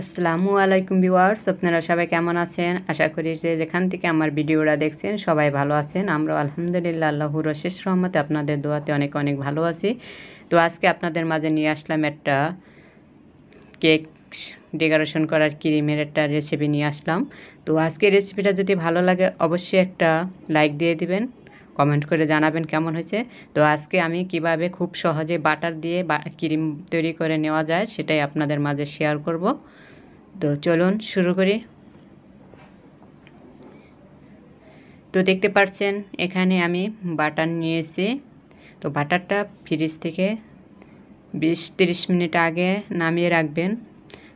আসসালামু আলাইকুম ভিউয়ার্স আপনারা সবাই কেমন আছেন আশা করি যে যেখান থেকে আমার ভিডিওটা দেখছেন সবাই ভালো আছেন আমরা আলহামদুলিল্লাহ আল্লাহুর শেষ রহমতে আপনাদের দোয়াতে অনেক অনেক ভালো আছি তো আজকে আপনাদের মাঝে নিয়ে আসলাম একটা কেক ডেকোরেশন করার ক্রিমের একটা রেসিপি নিয়ে আসলাম তো আজকে রেসিপিটা যদি ভালো লাগে অবশ্যই একটা লাইক দিয়ে দিবেন কমেন্ট করে জানাবেন কেমন হয়েছে তো আজকে আমি কিভাবে খুব সহজে বাটার দিয়ে ক্রিম তৈরি করে নেওয়া যায় সেটাই আপনাদের মাঝে শেয়ার করব তো চলুন শুরু করি তো দেখতে পাচ্ছেন এখানে আমি বাটার নিয়েছি তো বাটারটা ফ্রিজ থেকে বিশ তিরিশ মিনিট আগে নামিয়ে রাখবেন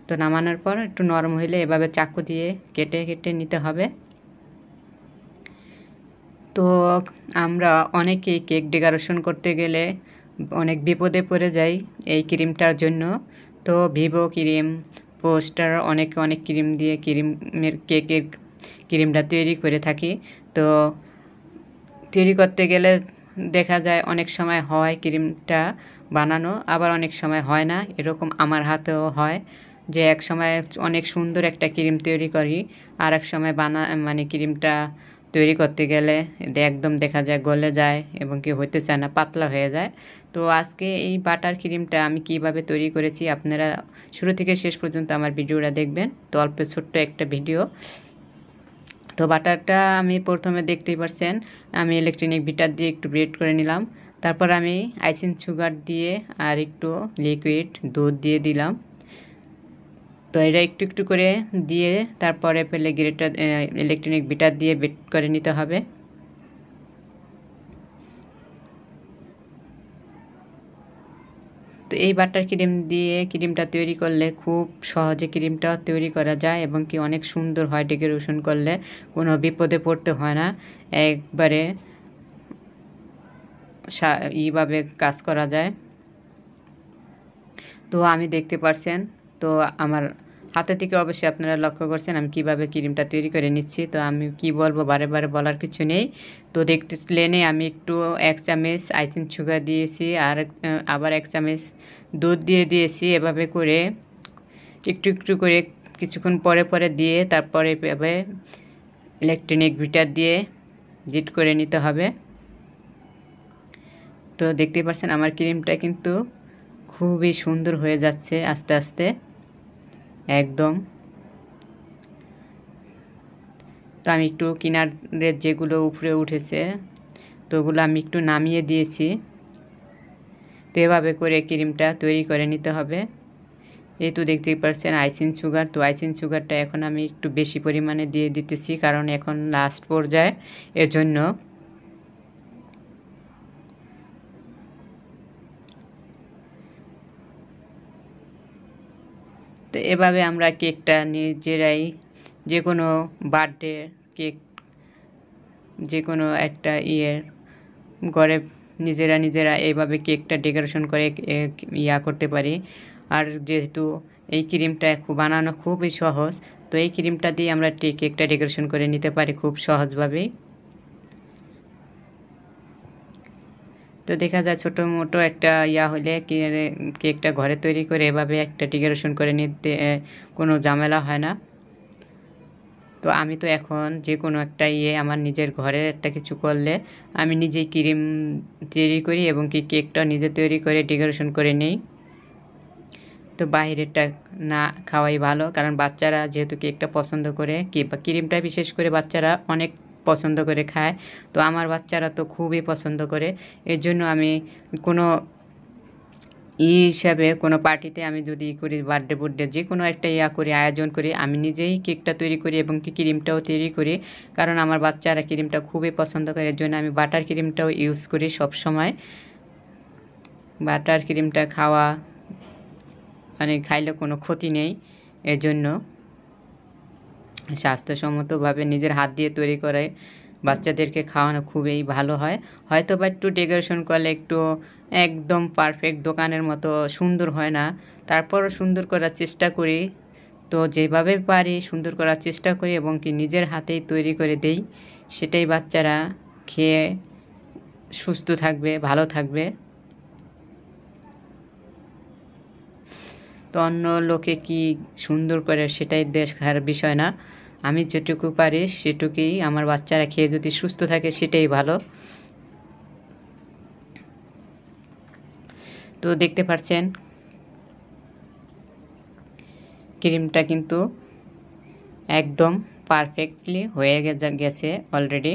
তো নামানোর পর একটু নরম হইলে এভাবে চাকু দিয়ে কেটে কেটে নিতে হবে তো আমরা অনেকে কেক ডেকোরেশন করতে গেলে অনেক বিপদে পড়ে যাই এই ক্রিমটার জন্য তো ভিভো ক্রিম পোস্টার অনেকে অনেক ক্রিম দিয়ে ক্রিমের কেকের ক্রিমটা তৈরি করে থাকি তো তৈরি করতে গেলে দেখা যায় অনেক সময় হয় ক্রিমটা বানানো আবার অনেক সময় হয় না এরকম আমার হাতেও হয় যে এক সময় অনেক সুন্দর একটা ক্রিম তৈরি করি আর এক সময় বানা মানে ক্রিমটা তৈরি করতে গেলে এটা একদম দেখা যায় গলে যায় এবং কি হতে চায় না পাতলা হয়ে যায় তো আজকে এই বাটার ক্রিমটা আমি কিভাবে তৈরি করেছি আপনারা শুরু থেকে শেষ পর্যন্ত আমার ভিডিওটা দেখবেন তো অল্প ছোট্ট একটা ভিডিও তো বাটারটা আমি প্রথমে দেখতেই পারছেন আমি ইলেকট্রনিক বিটার দিয়ে একটু ব্রেড করে নিলাম তারপর আমি আইসিন সুগার দিয়ে আর একটু লিকুইড দুধ দিয়ে দিলাম তো এটা একটু একটু করে দিয়ে তারপরে পেলে গ্রেটার ইলেকট্রনিক বিটার দিয়ে বিট করে নিতে হবে তো এই বাটার ক্রিম দিয়ে ক্রিমটা তৈরি করলে খুব সহজে ক্রিমটা তৈরি করা যায় এবং কি অনেক সুন্দর হয় ডেকোরেশন করলে কোনো বিপদে পড়তে হয় না একবারে এইভাবে কাজ করা যায় তো আমি দেখতে পারছেন তো আমার হাতে থেকে অবশ্যই আপনারা লক্ষ্য করছেন আমি কিভাবে ক্রিমটা তৈরি করে নিচ্ছি তো আমি কি বলবো বারে বারে বলার কিছু নেই তো দেখতে লেনে আমি একটু এক চামচ আইসিন সুগার দিয়েছি আর আবার এক চামচ দুধ দিয়ে দিয়েছি এভাবে করে একটু একটু করে কিছুক্ষণ পরে পরে দিয়ে তারপরে এভাবে ইলেকট্রনিক ভিটার দিয়ে জিট করে নিতে হবে তো দেখতে পাচ্ছেন আমার ক্রিমটা কিন্তু খুবই সুন্দর হয়ে যাচ্ছে আস্তে আস্তে একদম তো আমি একটু কিনারের যেগুলো উপরে উঠেছে তো ওগুলো আমি একটু নামিয়ে দিয়েছি তো এভাবে করে ক্রিমটা তৈরি করে নিতে হবে এই তো দেখতেই পারছেন আইসিন সুগার তো আইসিন সুগারটা এখন আমি একটু বেশি পরিমাণে দিয়ে দিতেছি কারণ এখন লাস্ট পর্যায়ে জন্য তো এভাবে আমরা কেকটা নিজেরাই যে কোনো বার্থডে কেক যে কোনো একটা ইয়ের ঘরে নিজেরা নিজেরা এইভাবে কেকটা ডেকোরেশন করে ইয়া করতে পারি আর যেহেতু এই ক্রিমটা বানানো খুবই সহজ তো এই ক্রিমটা দিয়ে আমরা কেকটা ডেকোরেশন করে নিতে পারি খুব সহজভাবেই তো দেখা যায় ছোটো মোটো একটা ইয়া হলে কেকটা ঘরে তৈরি করে এভাবে একটা ডেকোরেশন করে নিতে কোনো ঝামেলা হয় না তো আমি তো এখন যে কোনো একটা ইয়ে আমার নিজের ঘরে একটা কিছু করলে আমি নিজেই ক্রিম তৈরি করি এবং কি কেকটা নিজে তৈরি করে ডেকোরেশন করে নিই তো বাহিরেরটা না খাওয়াই ভালো কারণ বাচ্চারা যেহেতু কেকটা পছন্দ করে কি বা ক্রিমটা বিশেষ করে বাচ্চারা অনেক পছন্দ করে খায় তো আমার বাচ্চারা তো খুবই পছন্দ করে এর জন্য আমি কোনো ই হিসাবে কোনো পার্টিতে আমি যদি করি বার্থডে বুর্থডে যে কোনো একটা ইয়া করি আয়োজন করি আমি নিজেই কেকটা তৈরি করি এবং কি ক্রিমটাও তৈরি করি কারণ আমার বাচ্চারা ক্রিমটা খুবই পছন্দ করে এর জন্য আমি বাটার ক্রিমটাও ইউজ করি সব সময় বাটার ক্রিমটা খাওয়া মানে খাইলে কোনো ক্ষতি নেই এজন্য স্বাস্থ্যসম্মতভাবে নিজের হাত দিয়ে তৈরি করে বাচ্চাদেরকে খাওয়ানো খুবই ভালো হয় হয়তো বা একটু ডেকোরেশন করলে একটু একদম পারফেক্ট দোকানের মতো সুন্দর হয় না তারপরও সুন্দর করার চেষ্টা করি তো যেভাবে পারি সুন্দর করার চেষ্টা করি এবং কি নিজের হাতেই তৈরি করে দেই সেটাই বাচ্চারা খেয়ে সুস্থ থাকবে ভালো থাকবে তো অন্য লোকে কি সুন্দর করে সেটাই দেখার বিষয় না আমি যেটুকু পারি সেটুকুই আমার বাচ্চারা খেয়ে যদি সুস্থ থাকে সেটাই ভালো তো দেখতে পাচ্ছেন ক্রিমটা কিন্তু একদম পারফেক্টলি হয়ে গেছে অলরেডি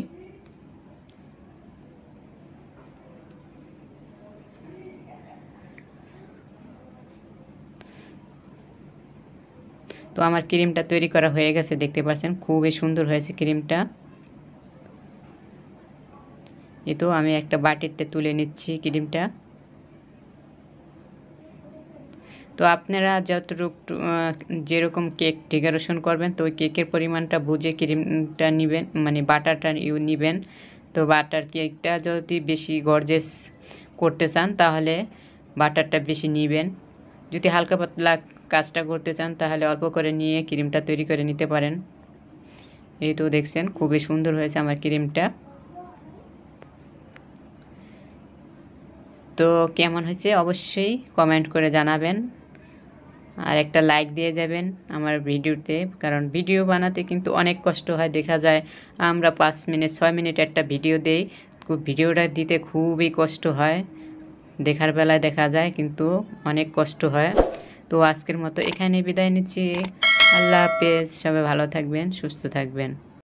তো আমার ক্রিমটা তৈরি করা হয়ে গেছে দেখতে পাচ্ছেন খুবই সুন্দর হয়েছে ক্রিমটা এ তো আমি একটা বাটিতে তুলে নিচ্ছি ক্রিমটা তো আপনারা যতটুক যেরকম কেক ডেকোরেশন করবেন তো ওই কেকের পরিমাণটা বুঝে ক্রিমটা নেবেন মানে বাটারটা ইউ নেবেন তো বাটার কেকটা যদি বেশি গর্জেস করতে চান তাহলে বাটারটা বেশি নেবেন যদি হালকা পাতলা কাজটা করতে চান তাহলে অল্প করে নিয়ে ক্রিমটা তৈরি করে নিতে পারেন এই তো দেখছেন খুবই সুন্দর হয়েছে আমার ক্রিমটা তো কেমন হয়েছে অবশ্যই কমেন্ট করে জানাবেন আর একটা লাইক দিয়ে যাবেন আমার ভিডিওতে কারণ ভিডিও বানাতে কিন্তু অনেক কষ্ট হয় দেখা যায় আমরা পাঁচ মিনিট ছয় মিনিট একটা ভিডিও দেই ভিডিওটা দিতে খুবই কষ্ট হয় দেখার বেলায় দেখা যায় কিন্তু অনেক কষ্ট হয় তো আজকের মতো এখানে বিদায় নিচ্ছি আল্লাহ হাফেজ সবাই ভালো থাকবেন সুস্থ থাকবেন